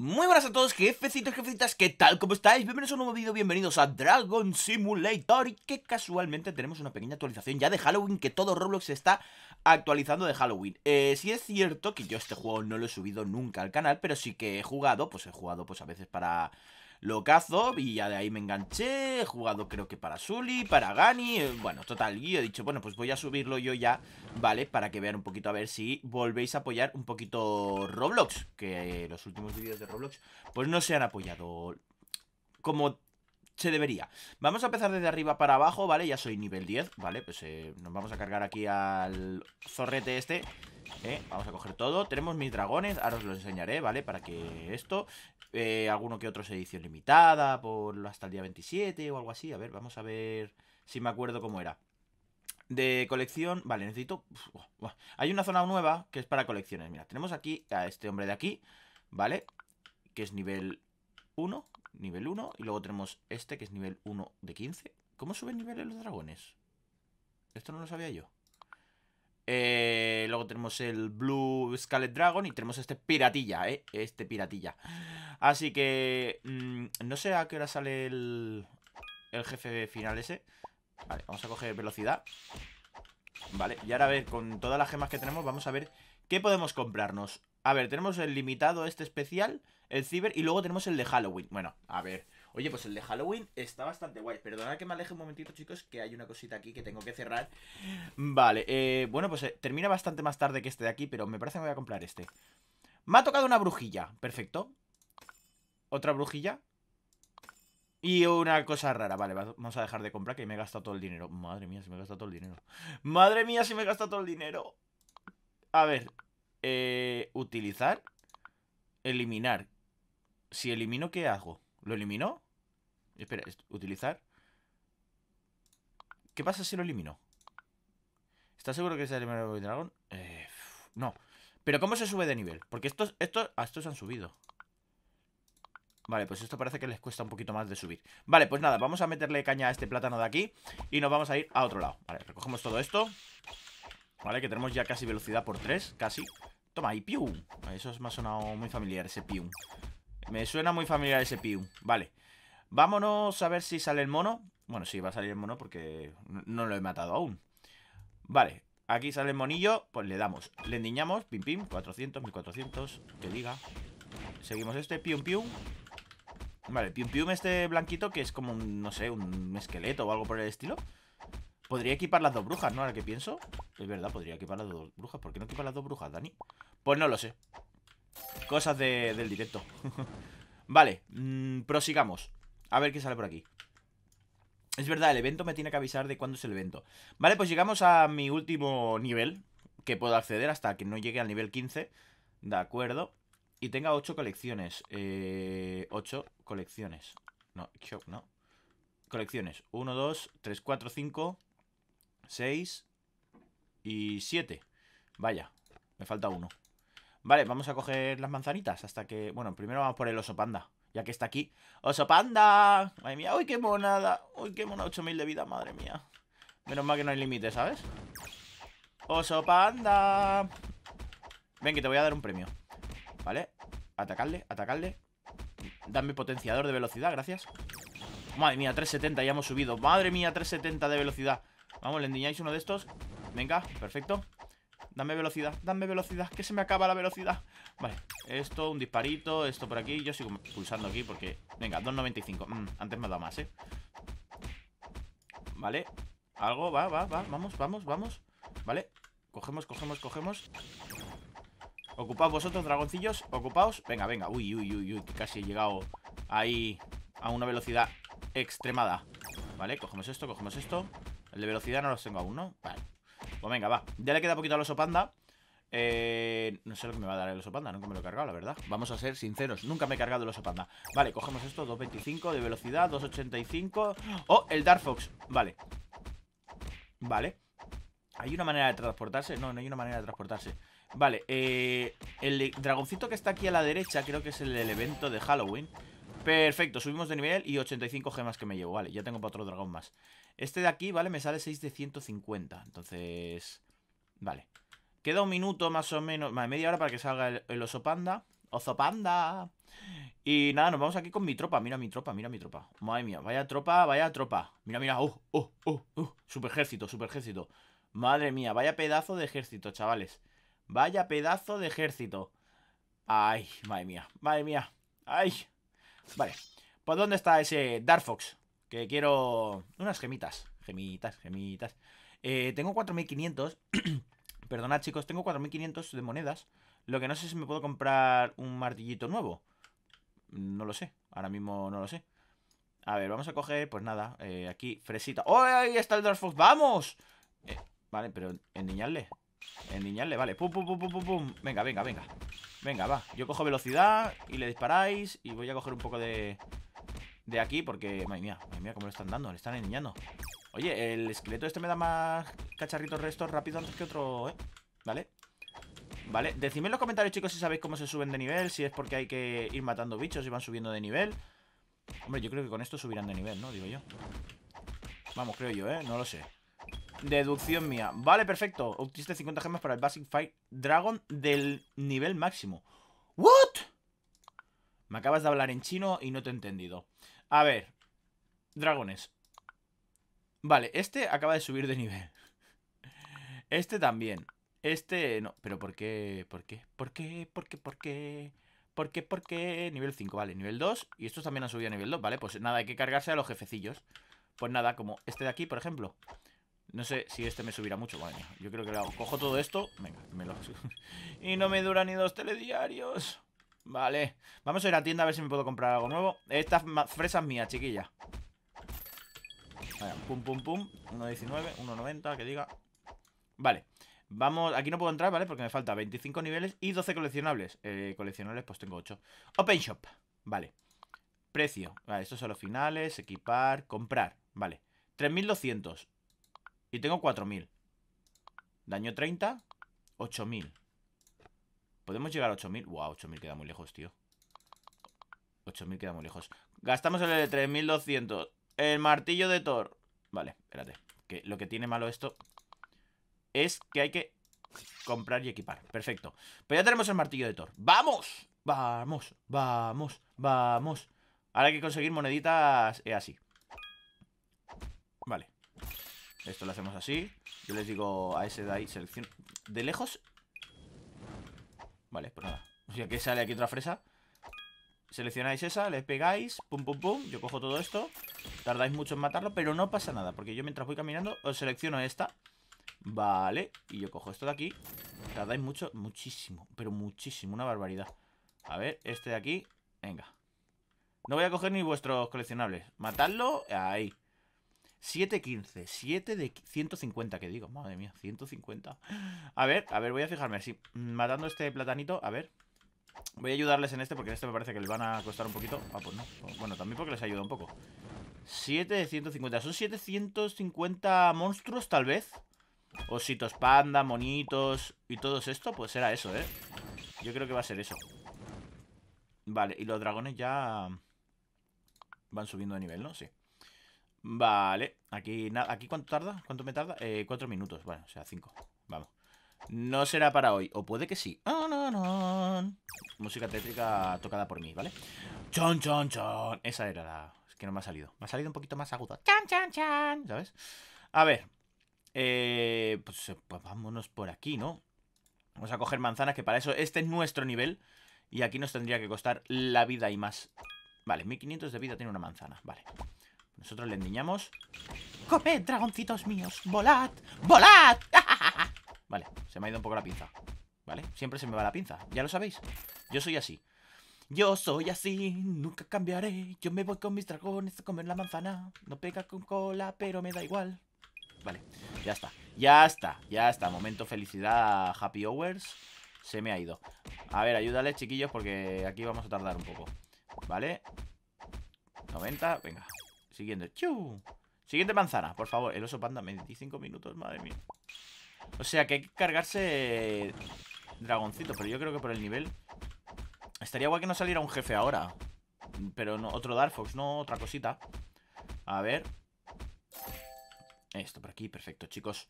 Muy buenas a todos, jefecitos, jefecitas, ¿qué tal? ¿Cómo estáis? Bienvenidos a un nuevo vídeo, bienvenidos a Dragon Simulator Y que casualmente tenemos una pequeña actualización ya de Halloween Que todo Roblox está actualizando de Halloween eh, Si es cierto que yo este juego no lo he subido nunca al canal Pero sí que he jugado, pues he jugado pues a veces para locazo y ya de ahí me enganché, he jugado creo que para Sully, para Gani, eh, bueno, total, y he dicho, bueno, pues voy a subirlo yo ya, ¿vale? Para que vean un poquito, a ver si volvéis a apoyar un poquito Roblox, que los últimos vídeos de Roblox, pues no se han apoyado como se debería. Vamos a empezar desde arriba para abajo, ¿vale? Ya soy nivel 10, ¿vale? Pues eh, nos vamos a cargar aquí al zorrete este. Eh, vamos a coger todo. Tenemos mis dragones, ahora os lo enseñaré, ¿vale? Para que esto... Eh, alguno que otro es edición limitada por hasta el día 27 o algo así. A ver, vamos a ver si me acuerdo cómo era. De colección, vale, necesito... Hay una zona nueva que es para colecciones. Mira, tenemos aquí a este hombre de aquí, ¿vale? Que es nivel 1, nivel 1. Y luego tenemos este que es nivel 1 de 15. ¿Cómo suben niveles los dragones? Esto no lo sabía yo. Eh, luego tenemos el Blue Scarlet Dragon y tenemos este piratilla, ¿eh? Este piratilla. Así que... Mm, no sé a qué hora sale el, el jefe final ese. Vale, vamos a coger velocidad. Vale, y ahora a ver, con todas las gemas que tenemos, vamos a ver qué podemos comprarnos. A ver, tenemos el limitado este especial el Ciber y luego tenemos el de Halloween. Bueno, a ver. Oye, pues el de Halloween está bastante guay. Perdonad que me aleje un momentito, chicos, que hay una cosita aquí que tengo que cerrar. Vale, eh, bueno, pues eh, termina bastante más tarde que este de aquí, pero me parece que voy a comprar este. Me ha tocado una brujilla, perfecto. Otra brujilla. Y una cosa rara, vale, vamos a dejar de comprar que me he gastado todo el dinero. Madre mía, si me he gastado todo el dinero. Madre mía, si me he gastado todo el dinero. A ver, eh, utilizar, eliminar, si elimino, ¿qué hago? ¿Lo elimino? Espera, utilizar. ¿Qué pasa si lo elimino? ¿Estás seguro que es el primero de dragón? no. Pero ¿cómo se sube de nivel? Porque estos, estos, ah, estos han subido. Vale, pues esto parece que les cuesta un poquito más de subir Vale, pues nada, vamos a meterle caña a este plátano de aquí Y nos vamos a ir a otro lado Vale, recogemos todo esto Vale, que tenemos ya casi velocidad por 3, casi Toma, y pium Eso me ha sonado muy familiar, ese pium me suena muy familiar ese pium, Vale. Vámonos a ver si sale el mono. Bueno, sí, va a salir el mono porque no lo he matado aún. Vale, aquí sale el monillo. Pues le damos. Le endiñamos. Pim, pim. 400, 1400. Que diga. Seguimos este. Pium, pium. Vale, pium, pium este blanquito que es como un, no sé, un esqueleto o algo por el estilo. Podría equipar las dos brujas, ¿no? Ahora que pienso. Es verdad, podría equipar las dos brujas. ¿Por qué no equipar las dos brujas, Dani? Pues no lo sé cosas de, del directo. vale, mm, prosigamos. A ver qué sale por aquí. Es verdad, el evento me tiene que avisar de cuándo es el evento. Vale, pues llegamos a mi último nivel, que puedo acceder hasta que no llegue al nivel 15. De acuerdo. Y tenga 8 colecciones. 8 eh, colecciones. No, no. Colecciones. 1, 2, 3, 4, 5, 6 y 7. Vaya, me falta uno. Vale, vamos a coger las manzanitas hasta que... Bueno, primero vamos por el oso panda, ya que está aquí. ¡Oso panda! ¡Madre mía! ¡Uy, qué monada! ¡Uy, qué mona! 8000 de vida, madre mía. Menos mal que no hay límite, ¿sabes? ¡Oso panda! Ven, que te voy a dar un premio. ¿Vale? Atacarle, atacarle. Dame potenciador de velocidad, gracias. Madre mía, 370, ya hemos subido. Madre mía, 370 de velocidad. Vamos, le endiñáis uno de estos. Venga, perfecto. Dame velocidad, dame velocidad, que se me acaba la velocidad Vale, esto, un disparito, esto por aquí Yo sigo pulsando aquí porque... Venga, 2.95, mm, antes me ha dado más, eh Vale, algo, va, va, va, vamos, vamos, vamos Vale, cogemos, cogemos, cogemos Ocupaos vosotros, dragoncillos Ocupaos, venga, venga, uy, uy, uy, uy casi he llegado ahí A una velocidad extremada Vale, cogemos esto, cogemos esto El de velocidad no lo tengo aún, ¿no? Vale pues venga, va. Ya le queda poquito al oso panda. Eh, no sé lo que me va a dar el oso panda, nunca me lo he cargado, la verdad Vamos a ser sinceros, nunca me he cargado el oso panda Vale, cogemos esto, 2.25 de velocidad, 2.85 ¡Oh, el Dark Fox! Vale Vale ¿Hay una manera de transportarse? No, no hay una manera de transportarse Vale, eh, el dragoncito que está aquí a la derecha creo que es el del evento de Halloween Perfecto, subimos de nivel y 85 gemas que me llevo Vale, ya tengo para otro dragón más este de aquí, ¿vale? Me sale 6 de 150. Entonces, vale. Queda un minuto más o menos, más media hora para que salga el, oso panda. ¡Oso panda! Y nada, nos vamos aquí con mi tropa. Mira mi tropa, mira mi tropa. Madre mía, vaya tropa, vaya tropa. Mira, mira, ¡uh, uh, uh, uh. Super ejército, super ejército. Madre mía, vaya pedazo de ejército, chavales. Vaya pedazo de ejército. Ay, madre mía, madre mía. Ay. Vale. ¿por dónde está ese Dark Fox? Que quiero unas gemitas. Gemitas, gemitas. Eh, tengo 4500. Perdonad, chicos, tengo 4500 de monedas. Lo que no sé es si me puedo comprar un martillito nuevo. No lo sé. Ahora mismo no lo sé. A ver, vamos a coger, pues nada, eh, aquí, fresita. ¡Oh, ahí está el Dark Fox! ¡Vamos! Eh, vale, pero endiñarle. Endiñarle, vale. Pum, pum, pum, pum, pum, pum. Venga, venga, venga. Venga, va. Yo cojo velocidad y le disparáis. Y voy a coger un poco de, de aquí porque... Madre mía, madre mía, cómo lo están dando, le están eniñando. Oye, el esqueleto este me da más cacharritos restos rápido antes que otro, ¿eh? ¿Vale? Vale, decidme en los comentarios, chicos, si sabéis cómo se suben de nivel Si es porque hay que ir matando bichos y van subiendo de nivel Hombre, yo creo que con esto subirán de nivel, ¿no? Digo yo Vamos, creo yo, ¿eh? No lo sé Deducción mía Vale, perfecto Obtuviste 50 gemas para el Basic Fight Dragon del nivel máximo ¿What? Me acabas de hablar en chino y no te he entendido a ver. Dragones. Vale, este acaba de subir de nivel. Este también. Este no. Pero ¿por qué? ¿Por qué? ¿Por qué? ¿Por qué? ¿Por qué? ¿Por qué? ¿Por qué? Nivel 5, vale. Nivel 2. Y estos también han subido a nivel 2, ¿vale? Pues nada, hay que cargarse a los jefecillos. Pues nada, como este de aquí, por ejemplo. No sé si este me subirá mucho, vale. Yo creo que lo hago. Cojo todo esto. Venga, me lo... y no me duran ni dos telediarios. Vale. Vamos a ir a tienda a ver si me puedo comprar algo nuevo. Estas fresas mías, chiquilla. Vale, pum, pum, pum. 1.19, 1.90, que diga. Vale. Vamos, aquí no puedo entrar, ¿vale? Porque me falta 25 niveles y 12 coleccionables. Eh, coleccionables, pues tengo 8. Open Shop. Vale. Precio. Vale, estos son los finales. Equipar, comprar. Vale. 3.200. Y tengo 4.000. Daño 30. 8.000. ¿Podemos llegar a 8000? Wow, 8000 queda muy lejos, tío. 8000 queda muy lejos. Gastamos el de 3200. El martillo de Thor. Vale, espérate. Que lo que tiene malo esto es que hay que comprar y equipar. Perfecto. Pero ya tenemos el martillo de Thor. ¡Vamos! Vamos, vamos, vamos. Ahora hay que conseguir moneditas eh, así. Vale. Esto lo hacemos así. Yo les digo a ese de ahí, selección. De lejos Vale, pues nada. O sea que sale aquí otra fresa. Seleccionáis esa, le pegáis, pum pum pum, yo cojo todo esto, tardáis mucho en matarlo, pero no pasa nada, porque yo mientras voy caminando os selecciono esta, vale, y yo cojo esto de aquí, tardáis mucho, muchísimo, pero muchísimo, una barbaridad. A ver, este de aquí, venga. No voy a coger ni vuestros coleccionables, matadlo, ahí. 7.15, 7 de 150 que digo, madre mía, 150. A ver, a ver, voy a fijarme, así mm, matando este platanito, a ver. Voy a ayudarles en este porque en este me parece que les van a costar un poquito. Ah, pues no. Bueno, también porque les ayuda un poco. 7 de 150. ¿Son 750 monstruos tal vez? Ositos panda, monitos y todos esto. Pues será eso, ¿eh? Yo creo que va a ser eso. Vale, y los dragones ya van subiendo de nivel, ¿no? Sí. Vale, aquí, aquí cuánto tarda, cuánto me tarda, eh, cuatro minutos, bueno, o sea, cinco, vamos. No será para hoy, o puede que sí. no, no. Música tétrica tocada por mí, ¿vale? Chon, chon, chon. Esa era la... Es que no me ha salido. Me ha salido un poquito más aguda. Chan, chan, chan, ¿sabes? A ver. Eh, pues, pues vámonos por aquí, ¿no? Vamos a coger manzanas, que para eso este es nuestro nivel. Y aquí nos tendría que costar la vida y más. Vale, 1500 de vida tiene una manzana, vale. Nosotros le endiñamos. ¡Comed, dragoncitos míos! ¡Volad! ¡Volad! vale, se me ha ido un poco la pinza. ¿Vale? Siempre se me va la pinza. Ya lo sabéis. Yo soy así. Yo soy así, nunca cambiaré. Yo me voy con mis dragones a comer la manzana. No pega con cola, pero me da igual. Vale, ya está. Ya está, ya está. Momento felicidad, happy hours. Se me ha ido. A ver, ayúdale, chiquillos, porque aquí vamos a tardar un poco. Vale. 90, venga. Siguiente. Siguiente manzana, por favor. El oso panda, 25 minutos, madre mía. O sea que hay que cargarse Dragoncito pero yo creo que por el nivel... Estaría guay que no saliera un jefe ahora. Pero no, otro Dark Fox, no otra cosita. A ver. Esto por aquí, perfecto, chicos.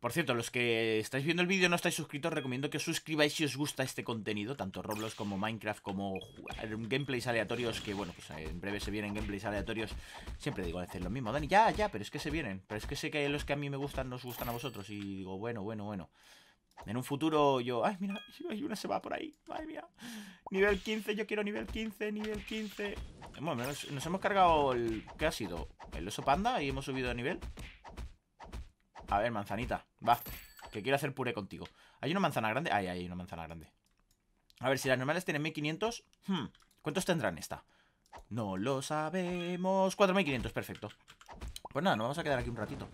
Por cierto, los que estáis viendo el vídeo y no estáis suscritos, recomiendo que os suscribáis si os gusta este contenido, tanto Roblox como Minecraft, como gameplays aleatorios, que bueno, pues en breve se vienen gameplays aleatorios. Siempre digo hacer lo mismo, Dani, ya, ya, pero es que se vienen. Pero es que sé que los que a mí me gustan no os gustan a vosotros y digo, bueno, bueno, bueno. En un futuro yo, ay, mira, hay una se va por ahí, ay, mira. Nivel 15, yo quiero nivel 15, nivel 15. Bueno, nos, hemos cargado el... ¿Qué ha sido? ¿El oso panda? Y hemos subido de nivel. A ver, manzanita, va Que quiero hacer puré contigo ¿Hay una manzana grande? Ahí, hay una manzana grande A ver, si las normales tienen 1500 ¿Cuántos tendrán esta? No lo sabemos 4500, perfecto Pues nada, nos vamos a quedar aquí un ratito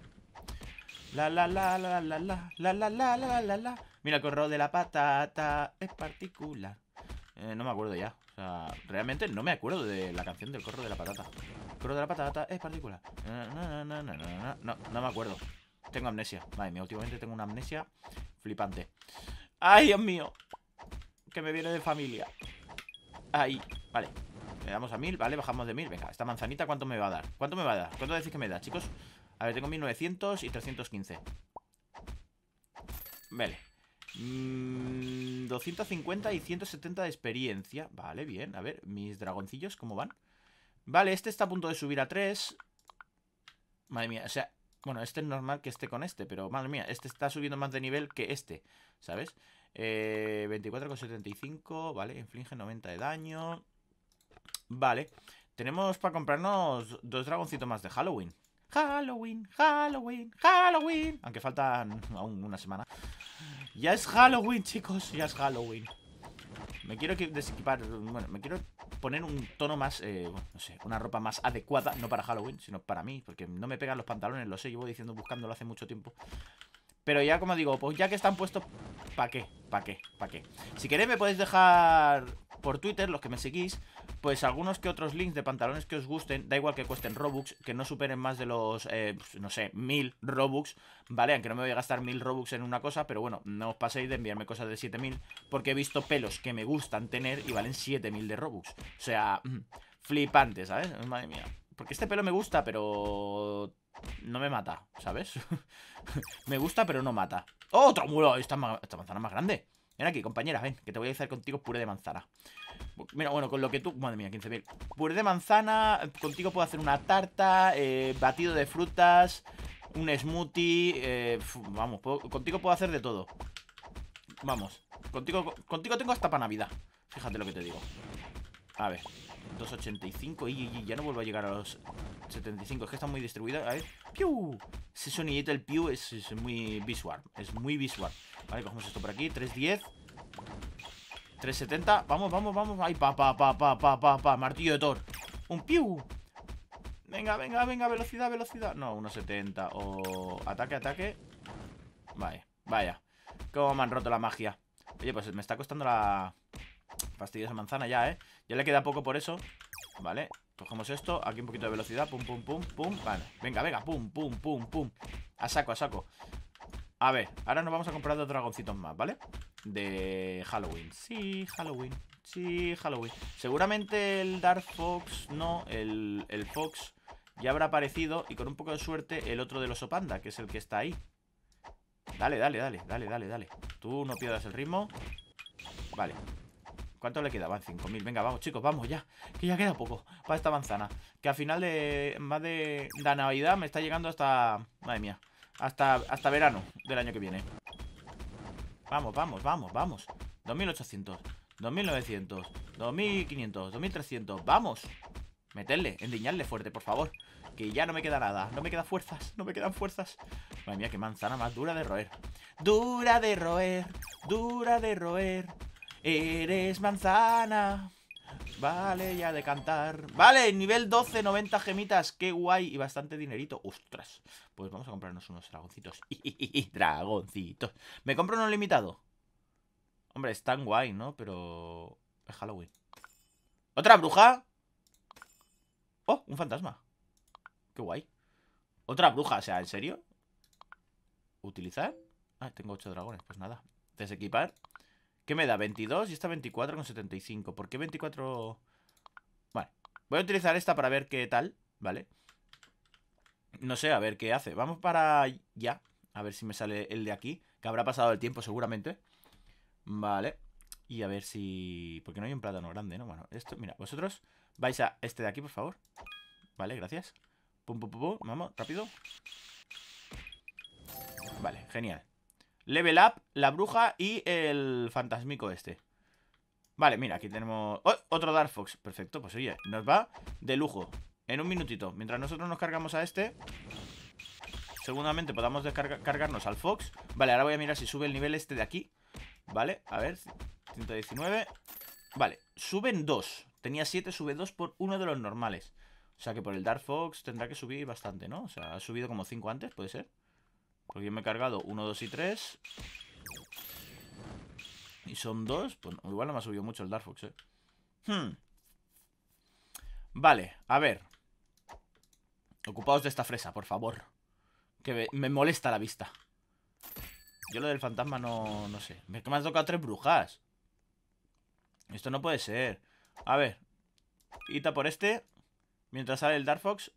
La la la la la la La la la la la la Mira, el corro de la patata Es particular No me acuerdo ya o sea, realmente no me acuerdo de la canción del corro de la patata. corro de la patata es particular. No, no, no, no, no, no, no, no me acuerdo. Tengo amnesia. Madre mía, últimamente tengo una amnesia flipante. ¡Ay, Dios mío! Que me viene de familia. Ahí, vale. Le damos a mil, vale, bajamos de mil. Venga, esta manzanita, ¿cuánto me va a dar? ¿Cuánto me va a dar? ¿Cuánto decís que me da, chicos? A ver, tengo 1900 y 315. Vale. 250 mm, y 170 de experiencia. Vale, bien. A ver, mis dragoncillos, ¿cómo van? Vale, este está a punto de subir a 3. Madre mía, o sea, bueno, este es normal que esté con este, pero madre mía, este está subiendo más de nivel que este, ¿sabes? 24,75, eh, vale, inflige 90 de daño. Vale, tenemos para comprarnos dos dragoncitos más de Halloween. Halloween, Halloween, Halloween. Aunque faltan aún una semana. Ya es Halloween, chicos, ya es Halloween. Me quiero desequipar. Bueno, me quiero poner un tono más. Eh, no sé, una ropa más adecuada. No para Halloween, sino para mí. Porque no me pegan los pantalones, lo sé. Llevo diciendo buscándolo hace mucho tiempo. Pero ya, como digo, pues ya que están puestos. ¿Para qué? ¿Para qué? ¿Para qué? Si queréis, me podéis dejar por Twitter, los que me seguís pues algunos que otros links de pantalones que os gusten, da igual que cuesten Robux, que no superen más de los, eh, pues, no sé, mil Robux, ¿vale? Aunque no me voy a gastar mil Robux en una cosa, pero bueno, no os paséis de enviarme cosas de 7000, porque he visto pelos que me gustan tener y valen 7000 de Robux. O sea, mm, flipante, ¿sabes? Madre mía. Porque este pelo me gusta, pero no me mata, ¿sabes? me gusta, pero no mata. ¡Oh, otro muro! Esta, manzana esta más grande. Ven aquí, compañera, ven, que te voy a hacer contigo puré de manzana. Mira, bueno, con lo que tú... Madre mía, 15.000. Puré de manzana, contigo puedo hacer una tarta, eh, batido de frutas, un smoothie... Eh, vamos, contigo puedo hacer de todo. Vamos, contigo, contigo tengo hasta para Navidad. Fíjate lo que te digo. A ver, 285 y, ya no vuelvo a llegar a los 75. Es que están muy distribuida. A ver, ¡piu! el sonidito piu es, muy visual. Es muy visual. Vale, cogemos esto por aquí. 310. 370. Vamos, vamos, vamos. Ay, pa, pa, pa, pa, pa, pa, pa. Martillo de Thor. Un piu. Venga, venga, venga. Velocidad, velocidad. No, 170. O ataque, ataque. Vale, vaya. Cómo me han roto la magia. Oye, pues me está costando la de manzana ya, ¿eh? Ya le queda poco por eso Vale, cogemos esto Aquí un poquito de velocidad Pum, pum, pum, pum Vale, venga, venga Pum, pum, pum, pum A saco, a saco A ver, ahora nos vamos a comprar dos dragoncitos más, ¿vale? De Halloween Sí, Halloween Sí, Halloween Seguramente el Dark Fox No, el, el Fox ya habrá aparecido Y con un poco de suerte el otro de los Opanda, Que es el que está ahí Dale, dale, dale, dale, dale, dale Tú no pierdas el ritmo Vale ¿Cuánto le quedaban? 5.000. Venga, vamos, chicos, vamos ya. Que ya queda poco para esta manzana. Que al final de más de la Navidad me está llegando hasta... Madre mía. Hasta, hasta verano del año que viene. Vamos, vamos, vamos, vamos. 2.800, 2.900, 2.500, 2.300. ¡Vamos! Meterle, endiñarle fuerte, por favor. Que ya no me queda nada. No me quedan fuerzas. No me quedan fuerzas. Madre mía, qué manzana más dura de roer. Dura de roer. Dura de roer. Eres manzana. Vale, ya de cantar. Vale, nivel 12, 90 gemitas. Qué guay. Y bastante dinerito. Ostras. Pues vamos a comprarnos unos dragoncitos. dragoncitos. ¿Me compro uno limitado? Hombre, es tan guay, ¿no? Pero... Es Halloween. ¿Otra bruja? Oh, un fantasma. Qué guay. ¿Otra bruja? O sea, ¿en serio? ¿Utilizar? Ah, tengo 8 dragones. Pues nada. Desequipar. ¿Qué me da? 22 y esta 24 con 75. ¿Por qué 24...? Vale. Voy a utilizar esta para ver qué tal, ¿vale? No sé, a ver qué hace. Vamos para ya. A ver si me sale el de aquí. Que habrá pasado el tiempo seguramente. Vale. Y a ver si... Porque no hay un plátano grande, ¿no? Bueno, esto... Mira, vosotros vais a este de aquí, por favor. Vale, gracias. Pum, pum, pum, pum. Vamos, rápido. Vale, genial. Level Up, la bruja y el fantasmico este. Vale, mira, aquí tenemos... Oh, otro Dark Fox. Perfecto, pues oye, nos va de lujo. En un minutito. Mientras nosotros nos cargamos a este... Segundamente podamos cargarnos al Fox. Vale, ahora voy a mirar si sube el nivel este de aquí. Vale, a ver. 119. Vale, suben 2. Tenía 7, sube 2 por uno de los normales. O sea que por el Dark Fox tendrá que subir bastante, ¿no? O sea, ha subido como 5 antes, puede ser. Porque yo me he cargado 1, 2 y 3. Y son dos Pues igual no me ha subido mucho el Dark Fox, eh. Hmm. Vale, a ver. Ocupaos de esta fresa, por favor. Que me, molesta la vista. Yo lo del fantasma no, no sé. me han tocado tres brujas. Esto no puede ser. A ver. Ita por este. Mientras sale el Dark Fox.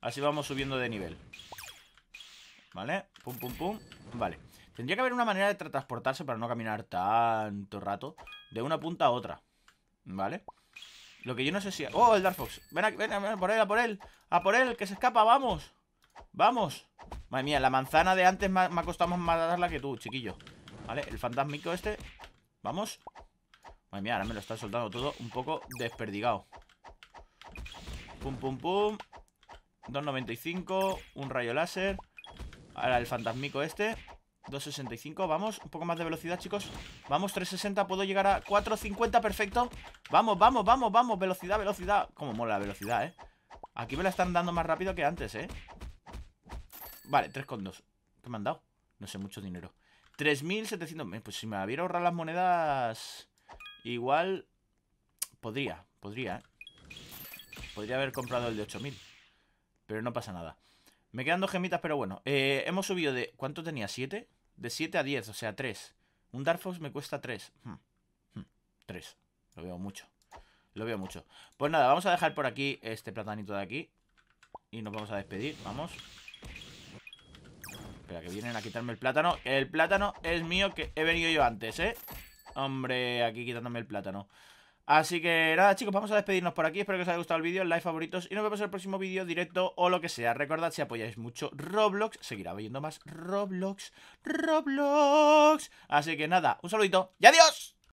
Así vamos subiendo de nivel. ¿Vale? Pum, pum, pum Vale Tendría que haber una manera de transportarse para no caminar tanto rato De una punta a otra ¿Vale? Lo que yo no sé si... ¡Oh, el Dark Fox! Ven, ven, a por él, a por él A por él, que se escapa, vamos Vamos Madre mía, la manzana de antes me ha costado más matarla que tú, chiquillo ¿Vale? El fantasmico este Vamos Madre mía, ahora me lo está soltando todo un poco desperdigado Pum, pum, pum 2.95 Un rayo láser Ahora el fantasmico este 265, vamos, un poco más de velocidad, chicos Vamos, 360, puedo llegar a 450, perfecto Vamos, vamos, vamos, vamos, velocidad, velocidad Como mola la velocidad, eh Aquí me la están dando más rápido que antes, eh Vale, 3,2 ¿Qué me han dado? No sé, mucho dinero 3.700, pues si me hubiera ahorrado las monedas Igual Podría, podría, eh Podría haber comprado el de 8.000 Pero no pasa nada me quedan dos gemitas, pero bueno. Eh, hemos subido de... ¿Cuánto tenía? ¿Siete? De 7 a 10, o sea, tres Un Dark Fox me cuesta 3. 3. Hmm. Hmm. Lo veo mucho. Lo veo mucho. Pues nada, vamos a dejar por aquí este platanito de aquí. Y nos vamos a despedir. Vamos. Espera, que vienen a quitarme el plátano. El plátano es mío que he venido yo antes, ¿eh? Hombre, aquí quitándome el plátano. Así que nada, chicos, vamos a despedirnos por aquí. Espero que os haya gustado el vídeo, like, favoritos. Y nos vemos en el próximo vídeo, directo o lo que sea. Recordad, si apoyáis mucho Roblox, seguirá viendo más Roblox. Roblox. Así que nada, un saludito y adiós.